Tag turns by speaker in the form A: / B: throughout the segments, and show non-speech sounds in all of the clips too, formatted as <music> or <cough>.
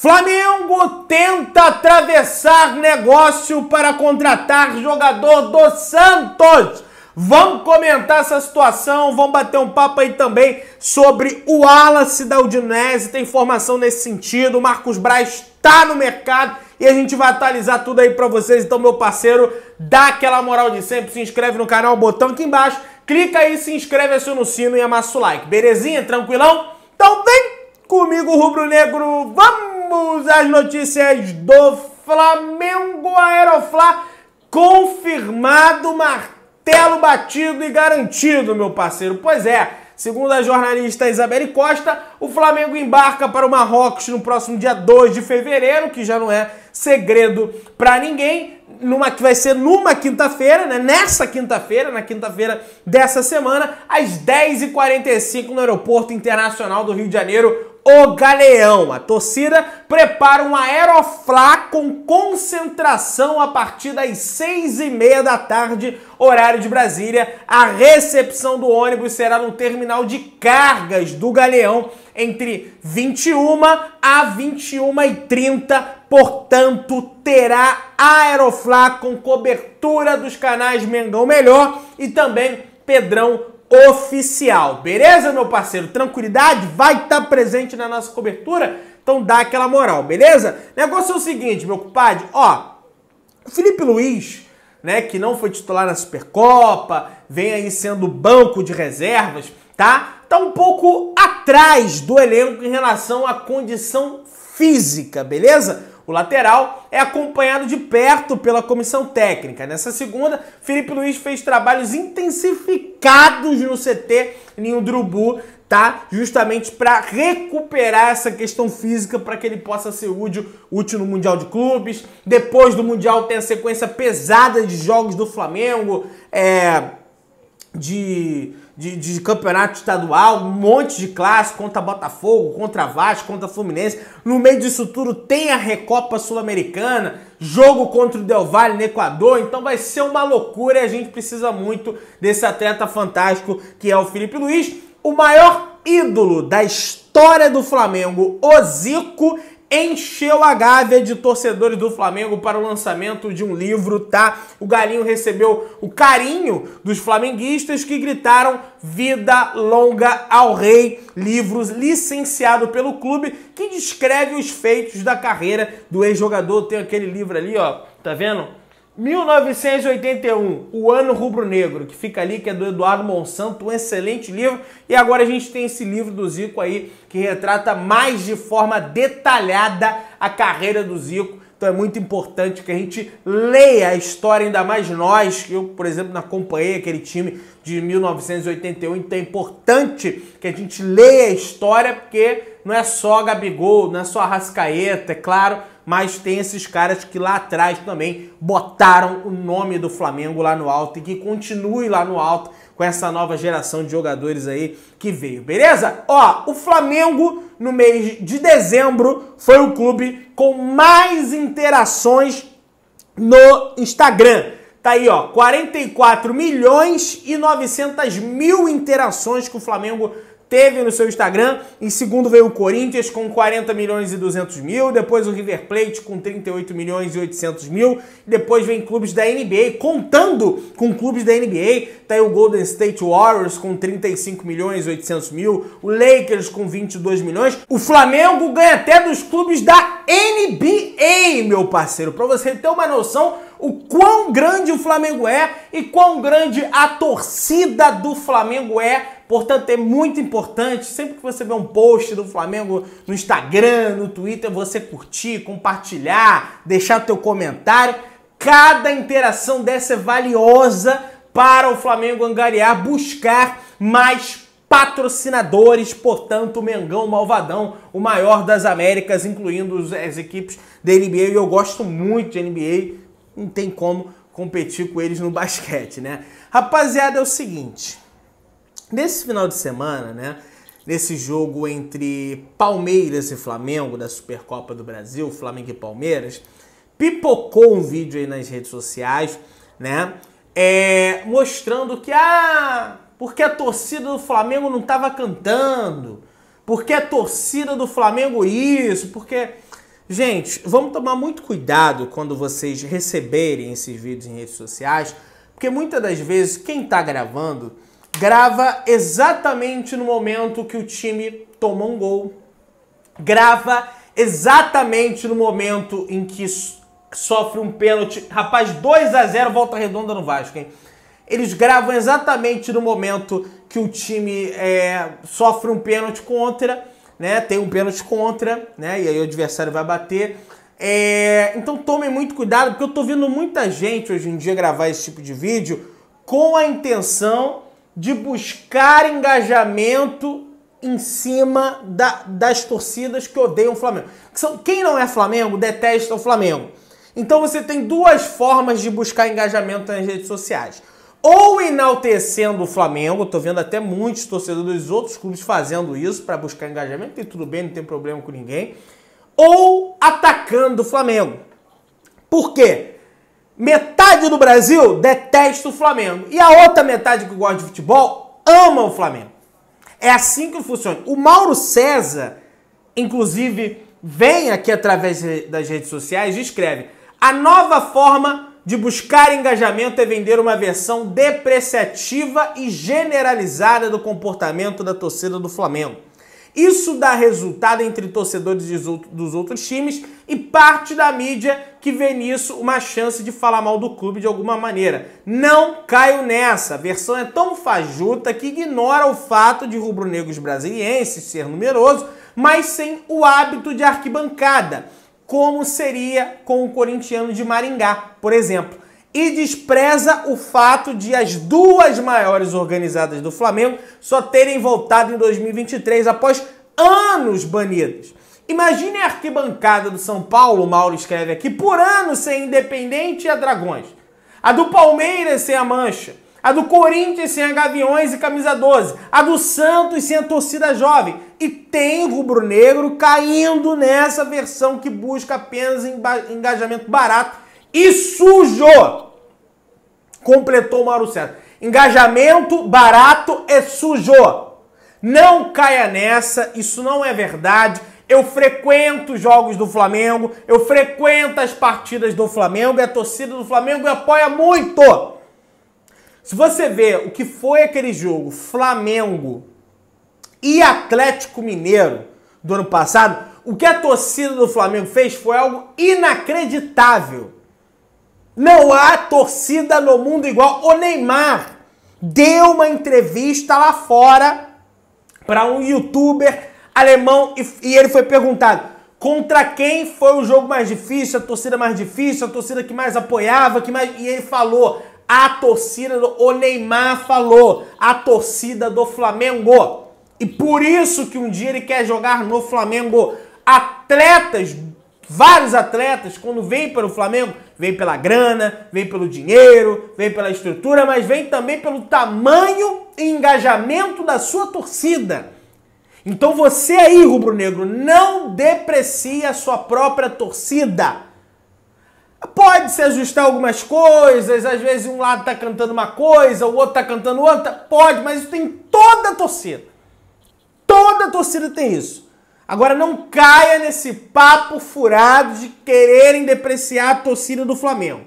A: Flamengo tenta atravessar negócio para contratar jogador do Santos. Vamos comentar essa situação, vamos bater um papo aí também sobre o Wallace da Udinese, tem informação nesse sentido, o Marcos Braz está no mercado e a gente vai atualizar tudo aí para vocês. Então, meu parceiro, dá aquela moral de sempre, se inscreve no canal, botão aqui embaixo, clica aí, se inscreve, aciona o sino e amassa o like. Belezinha? Tranquilão? Então vem comigo, rubro-negro, vamos! As notícias do Flamengo Aeroflá. Confirmado, martelo batido e garantido, meu parceiro. Pois é, segundo a jornalista Isabelle Costa, o Flamengo embarca para o Marrocos no próximo dia 2 de fevereiro, que já não é segredo para ninguém numa que vai ser numa quinta-feira, né? Nessa quinta-feira, na quinta-feira dessa semana, às 10h45 no Aeroporto Internacional do Rio de Janeiro o Galeão. A torcida prepara um aeroflá com concentração a partir das seis e meia da tarde, horário de Brasília. A recepção do ônibus será no terminal de cargas do Galeão entre 21 a 21 e 30. Portanto, terá aeroflá com cobertura dos canais Mengão Melhor e também Pedrão oficial. Beleza, meu parceiro? Tranquilidade? Vai estar tá presente na nossa cobertura? Então dá aquela moral, beleza? Negócio é o seguinte, meu compadre, ó, o Felipe Luiz, né, que não foi titular na Supercopa, vem aí sendo banco de reservas, tá? Tá um pouco atrás do elenco em relação à condição física, beleza? O lateral é acompanhado de perto pela comissão técnica. Nessa segunda, Felipe Luiz fez trabalhos intensificados trancados no CT Ninho Drubu, tá? Justamente para recuperar essa questão física para que ele possa ser útil, útil no Mundial de Clubes. Depois do Mundial tem a sequência pesada de jogos do Flamengo, é, de de, de, campeonato estadual, um monte de clássico contra Botafogo, contra Vasco, contra Fluminense. No meio disso tudo tem a Recopa Sul-Americana, jogo contra o Del Valle no Equador. Então vai ser uma loucura e a gente precisa muito desse atleta fantástico que é o Felipe Luiz, o maior ídolo da história do Flamengo, o Zico, encheu a gávea de torcedores do Flamengo para o lançamento de um livro, tá? O Galinho recebeu o carinho dos flamenguistas que gritaram Vida Longa ao Rei, livros licenciado pelo clube que descreve os feitos da carreira do ex-jogador. Tem aquele livro ali, ó, tá vendo? 1981, O Ano Rubro-Negro, que fica ali, que é do Eduardo Monsanto, um excelente livro. E agora a gente tem esse livro do Zico aí, que retrata mais de forma detalhada a carreira do Zico. Então é muito importante que a gente leia a história, ainda mais nós, que eu, por exemplo, acompanhei aquele time de 1981, então é importante que a gente leia a história, porque não é só Gabigol, não é só Arrascaeta, é claro, mas tem esses caras que lá atrás também botaram o nome do Flamengo lá no alto e que continue lá no alto com essa nova geração de jogadores aí que veio, beleza? Ó, o Flamengo no mês de dezembro foi o clube com mais interações no Instagram. Tá aí, ó, 44 milhões e 900 mil interações que o Flamengo teve no seu Instagram. Em segundo veio o Corinthians com 40 milhões e 200 mil, depois o River Plate com 38 milhões e 800 mil, depois vem clubes da NBA, contando com clubes da NBA, tá aí o Golden State Warriors com 35 milhões e 800 mil, o Lakers com 22 milhões, o Flamengo ganha até dos clubes da NBA, meu parceiro, para você ter uma noção o quão grande o Flamengo é e quão grande a torcida do Flamengo é Portanto, é muito importante, sempre que você vê um post do Flamengo no Instagram, no Twitter, você curtir, compartilhar, deixar teu comentário. Cada interação dessa é valiosa para o Flamengo angariar, buscar mais patrocinadores, portanto, o Mengão Malvadão, o maior das Américas, incluindo as equipes da NBA, e eu gosto muito de NBA, não tem como competir com eles no basquete, né? Rapaziada, é o seguinte, Nesse final de semana, né? Nesse jogo entre Palmeiras e Flamengo da Supercopa do Brasil, Flamengo e Palmeiras, pipocou um vídeo aí nas redes sociais, né? É, mostrando que ah, porque a torcida do Flamengo não estava cantando, porque a torcida do Flamengo isso, porque gente, vamos tomar muito cuidado quando vocês receberem esses vídeos em redes sociais, porque muitas das vezes quem está gravando grava exatamente no momento que o time tomou um gol, grava exatamente no momento em que sofre um pênalti. Rapaz, 2 a 0 volta redonda no Vasco, hein? Eles gravam exatamente no momento que o time é, sofre um pênalti contra, né? Tem um pênalti contra, né? E aí o adversário vai bater. É, então tomem muito cuidado, porque eu tô vendo muita gente hoje em dia gravar esse tipo de vídeo com a intenção de buscar engajamento em cima da, das torcidas que odeiam o Flamengo. Que são, quem não é Flamengo detesta o Flamengo. Então você tem duas formas de buscar engajamento nas redes sociais. Ou enaltecendo o Flamengo, tô vendo até muitos torcedores dos outros clubes fazendo isso para buscar engajamento, e tudo bem, não tem problema com ninguém. Ou atacando o Flamengo. Por quê? Metade do Brasil detesta o Flamengo. E a outra metade que gosta de futebol ama o Flamengo. É assim que funciona. O Mauro César, inclusive, vem aqui através das redes sociais e escreve: a nova forma de buscar engajamento é vender uma versão depreciativa e generalizada do comportamento da torcida do Flamengo. Isso dá resultado entre torcedores dos outros times e parte da mídia que vê nisso uma chance de falar mal do clube de alguma maneira. Não caio nessa. A versão é tão fajuta que ignora o fato de rubro-negros brasileiros ser numeroso, mas sem o hábito de arquibancada, como seria com o corintiano de Maringá, por exemplo e despreza o fato de as duas maiores organizadas do Flamengo só terem voltado em 2023 após anos banidas. Imagine a arquibancada do São Paulo, Mauro escreve aqui, por anos sem Independente e a Dragões. A do Palmeiras sem a Mancha. A do Corinthians sem a Gaviões e Camisa 12. A do Santos sem a torcida jovem. E tem rubro-negro caindo nessa versão que busca apenas engajamento barato e sujo. Completou Mauro César. Engajamento barato e é sujo. Não caia nessa, isso não é verdade. Eu frequento jogos do Flamengo, eu frequento as partidas do Flamengo, a torcida do Flamengo me apoia muito. Se você vê o que foi aquele jogo Flamengo e Atlético Mineiro do ano passado, o que a torcida do Flamengo fez foi algo inacreditável. Não há torcida no mundo igual. O Neymar deu uma entrevista lá fora para um youtuber alemão e, e ele foi perguntado contra quem foi o jogo mais difícil, a torcida mais difícil, a torcida que mais apoiava, que mais. E ele falou: a torcida do. O Neymar falou, a torcida do Flamengo. E por isso que um dia ele quer jogar no Flamengo. Atletas Vários atletas, quando vêm para o Flamengo, vêm pela grana, vêm pelo dinheiro, vêm pela estrutura, mas vêm também pelo tamanho e engajamento da sua torcida. Então você aí, rubro-negro, não deprecie a sua própria torcida. Pode se ajustar algumas coisas, às vezes um lado está cantando uma coisa, o outro está cantando outra, pode, mas isso tem toda a torcida. Toda a torcida tem isso. Agora não caia nesse papo furado de quererem depreciar a torcida do Flamengo.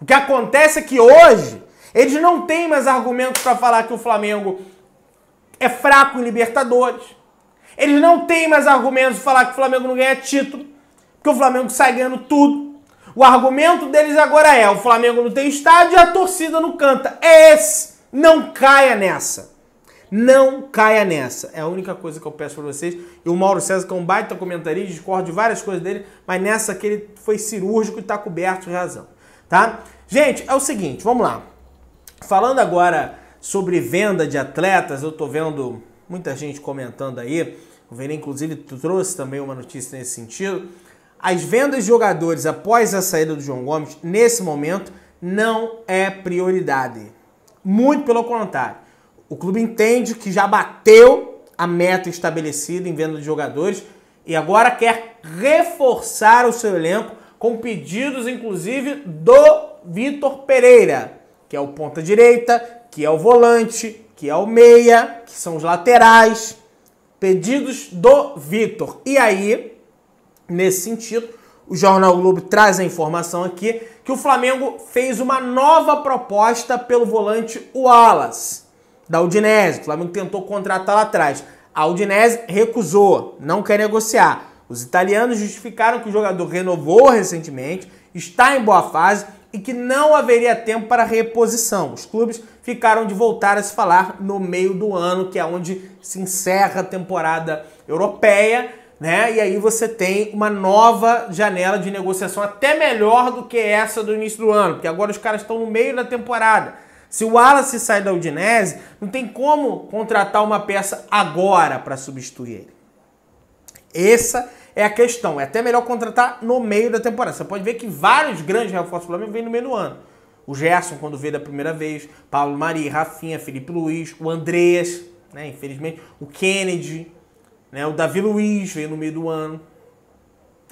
A: O que acontece é que hoje eles não têm mais argumentos para falar que o Flamengo é fraco em Libertadores. Eles não têm mais argumentos para falar que o Flamengo não ganha título, que o Flamengo sai ganhando tudo. O argumento deles agora é: o Flamengo não tem estádio e a torcida não canta. É esse. Não caia nessa. Não caia nessa. É a única coisa que eu peço para vocês. E o Mauro César, que é um baita comentarista, discordo de várias coisas dele, mas nessa que ele foi cirúrgico e está coberto de razão. Tá? Gente, é o seguinte, vamos lá. Falando agora sobre venda de atletas, eu estou vendo muita gente comentando aí. O Verê, inclusive, trouxe também uma notícia nesse sentido. As vendas de jogadores após a saída do João Gomes, nesse momento, não é prioridade. Muito pelo contrário. O clube entende que já bateu a meta estabelecida em venda de jogadores e agora quer reforçar o seu elenco com pedidos, inclusive, do Vitor Pereira, que é o ponta-direita, que é o volante, que é o meia, que são os laterais. Pedidos do Vitor. E aí, nesse sentido, o Jornal Globo traz a informação aqui que o Flamengo fez uma nova proposta pelo volante Wallace da Udinese. O Flamengo tentou contratar lá atrás. A Udinese recusou, não quer negociar. Os italianos justificaram que o jogador renovou recentemente, está em boa fase e que não haveria tempo para reposição. Os clubes ficaram de voltar a se falar no meio do ano, que é onde se encerra a temporada europeia, né? E aí você tem uma nova janela de negociação, até melhor do que essa do início do ano, porque agora os caras estão no meio da temporada. Se o Wallace sai da Udinese, não tem como contratar uma peça agora para substituir ele. Essa é a questão. É até melhor contratar no meio da temporada. Você pode ver que vários grandes reforços do Flamengo vêm no meio do ano. O Gerson, quando veio da primeira vez, Paulo Mari, Rafinha, Felipe Luiz, o Andrés, né, infelizmente, o Kennedy, né, o Davi Luiz veio no meio do ano.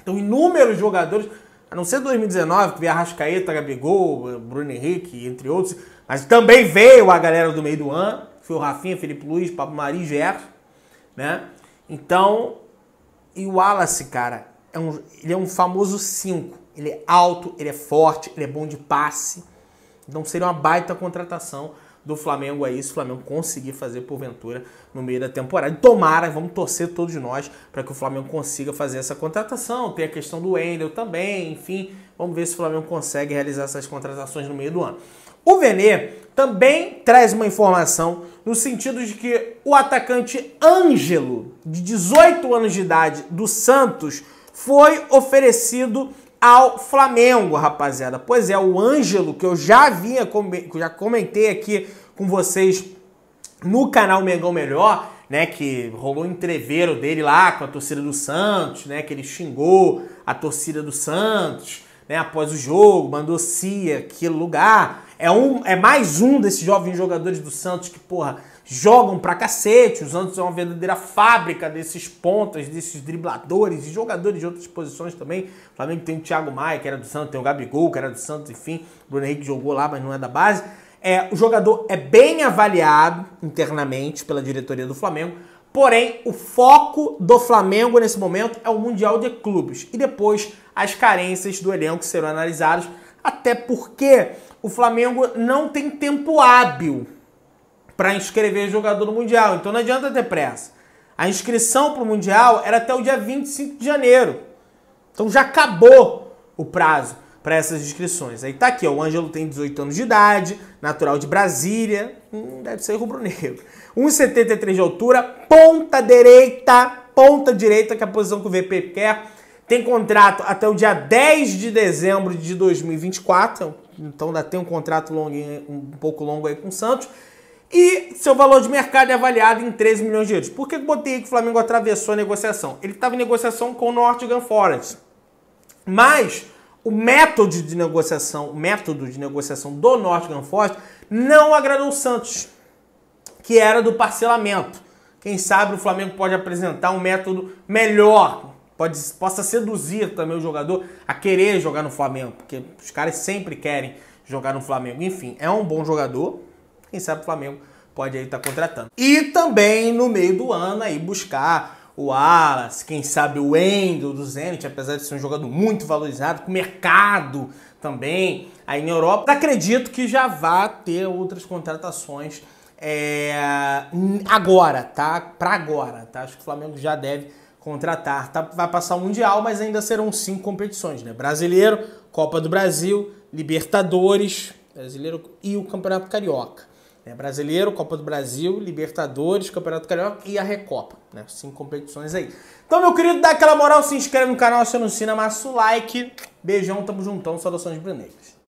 A: Então, inúmeros jogadores, a não ser 2019, que veio Arrascaeta, Gabigol, Bruno Henrique, entre outros, mas também veio a galera do meio do ano, foi o Rafinha, Felipe Luiz, Pablo Mari, Gerson, né? Então, e o Wallace, cara, é um, ele é um famoso 5. Ele é alto, ele é forte, ele é bom de passe. Então seria uma baita contratação do Flamengo aí, se o Flamengo conseguir fazer porventura no meio da temporada. E tomara, vamos torcer todos nós para que o Flamengo consiga fazer essa contratação. Tem a questão do Wendel também, enfim, vamos ver se o Flamengo consegue realizar essas contratações no meio do ano. O Vene também traz uma informação no sentido de que o atacante Ângelo, de 18 anos de idade, do Santos, foi oferecido ao Flamengo, rapaziada. Pois é, o Ângelo, que eu já vinha, já comentei aqui com vocês no canal Mengão Melhor, né, que rolou um entreveiro dele lá com a torcida do Santos, né, que ele xingou a torcida do Santos, né, após o jogo, mandou Cia, aquele lugar. É, um, é mais um desses jovens jogadores do Santos que, porra, jogam pra cacete. O Santos é uma verdadeira fábrica desses pontas, desses dribladores e jogadores de outras posições também. O Flamengo tem o Thiago Maia, que era do Santos, tem o Gabigol, que era do Santos, enfim. O Bruno Henrique jogou lá, mas não é da base. É, o jogador é bem avaliado internamente pela diretoria do Flamengo, porém o foco do Flamengo nesse momento é o Mundial de Clubes. E depois as carências do elenco serão analisadas, até porque o Flamengo não tem tempo hábil para inscrever jogador no Mundial, então não adianta ter pressa. A inscrição para o Mundial era até o dia 25 de janeiro. Então já acabou o prazo para essas inscrições. Aí tá aqui, ó, o Ângelo tem 18 anos de idade, natural de Brasília, hum, deve ser rubro-negro. 1,73 <laughs> de altura, ponta direita, ponta direita, que é a posição que o VP quer tem contrato até o dia 10 de dezembro de 2024, então ainda tem um contrato longo, um pouco longo aí com o Santos. E seu valor de mercado é avaliado em 13 milhões de euros. Por que eu botei que o Flamengo atravessou a negociação? Ele estava em negociação com o Nortigan Forest. Mas o método de negociação, o método de negociação do Nortigan Forest não agradou o Santos, que era do parcelamento. Quem sabe o Flamengo pode apresentar um método melhor pode, possa seduzir também o jogador a querer jogar no Flamengo, porque os caras sempre querem jogar no Flamengo. Enfim, é um bom jogador, quem sabe o Flamengo pode aí estar tá contratando. E também no meio do ano aí buscar o Alas, quem sabe o endo do Zenit, apesar de ser um jogador muito valorizado, com mercado também aí na Europa. Acredito que já vá ter outras contratações é, agora, tá? Para agora, tá? Acho que o Flamengo já deve contratar. Tá, vai passar o Mundial, mas ainda serão cinco competições, né? Brasileiro, Copa do Brasil, Libertadores, Brasileiro e o Campeonato Carioca. Né? Brasileiro, Copa do Brasil, Libertadores, Campeonato Carioca e a Recopa, né? Cinco competições aí. Então, meu querido, dá aquela moral, se inscreve no canal, se anuncia, massa o like. Beijão, tamo juntão, saudações brunegras.